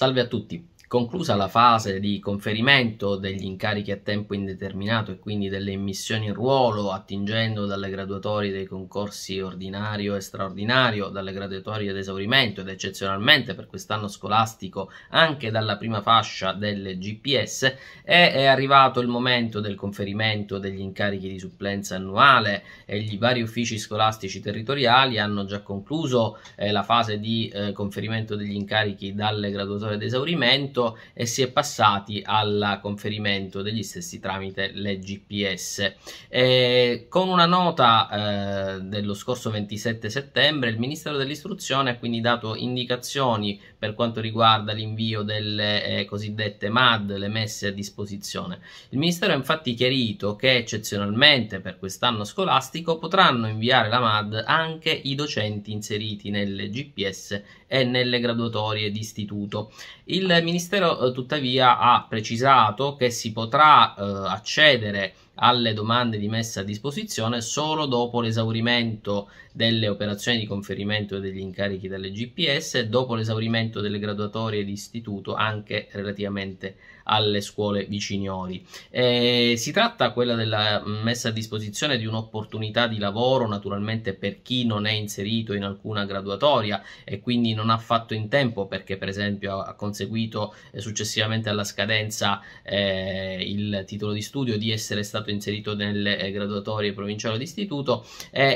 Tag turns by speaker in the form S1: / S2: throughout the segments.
S1: Salve a tutti! Conclusa la fase di conferimento degli incarichi a tempo indeterminato e quindi delle immissioni in ruolo, attingendo dalle graduatorie dei concorsi ordinario e straordinario, dalle graduatorie ad esaurimento ed eccezionalmente per quest'anno scolastico anche dalla prima fascia delle GPS, è arrivato il momento del conferimento degli incarichi di supplenza annuale e gli vari uffici scolastici territoriali hanno già concluso eh, la fase di eh, conferimento degli incarichi dalle graduatorie ad esaurimento tutto e si è passati al conferimento degli stessi tramite le GPS. E con una nota eh, dello scorso 27 settembre il Ministero dell'Istruzione ha quindi dato indicazioni per quanto riguarda l'invio delle eh, cosiddette MAD, le messe a disposizione. Il Ministero ha infatti chiarito che eccezionalmente per quest'anno scolastico potranno inviare la MAD anche i docenti inseriti nelle GPS e nelle graduatorie di istituto. Il Ministero Ministero eh, tuttavia ha precisato che si potrà eh, accedere alle domande di messa a disposizione solo dopo l'esaurimento delle operazioni di conferimento degli incarichi dalle GPS e dopo l'esaurimento delle graduatorie di istituto anche relativamente alle scuole viciniori. Eh, si tratta quella della messa a disposizione di un'opportunità di lavoro naturalmente per chi non è inserito in alcuna graduatoria e quindi non ha fatto in tempo perché per esempio ha conseguito eh, successivamente alla scadenza eh, il titolo di studio di essere stato stato inserito nelle eh, graduatorie provinciali d'istituto istituto e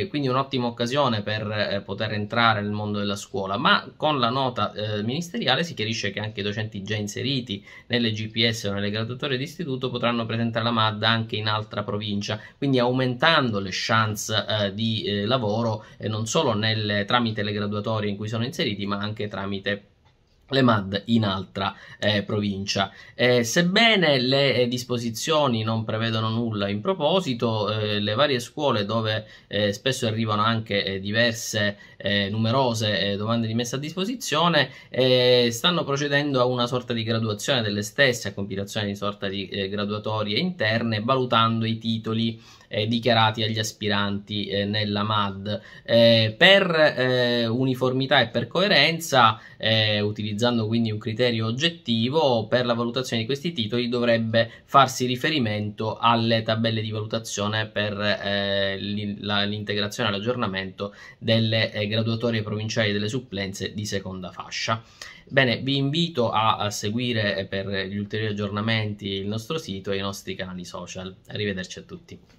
S1: eh, quindi un'ottima occasione per eh, poter entrare nel mondo della scuola, ma con la nota ministeriale si chiarisce che anche i docenti già inseriti nelle GPS o nelle graduatorie d'istituto potranno presentare la MAD anche in altra provincia, quindi aumentando le chance di lavoro non solo nel, tramite le graduatorie in cui sono inseriti, ma anche tramite le MAD in altra eh, provincia. Eh, sebbene le eh, disposizioni non prevedono nulla in proposito, eh, le varie scuole dove eh, spesso arrivano anche diverse numerose domande di messa a disposizione stanno procedendo a una sorta di graduazione delle stesse, a compilazione di sorta di graduatorie interne, valutando i titoli eh, dichiarati agli aspiranti eh, nella MAD. Eh, per eh, uniformità e per coerenza, eh, utilizzando quindi un criterio oggettivo, per la valutazione di questi titoli dovrebbe farsi riferimento alle tabelle di valutazione per eh, l'integrazione e l'aggiornamento delle graduatorie provinciali delle supplenze di seconda fascia. Bene, vi invito a, a seguire per gli ulteriori aggiornamenti il nostro sito e i nostri canali social. Arrivederci a tutti.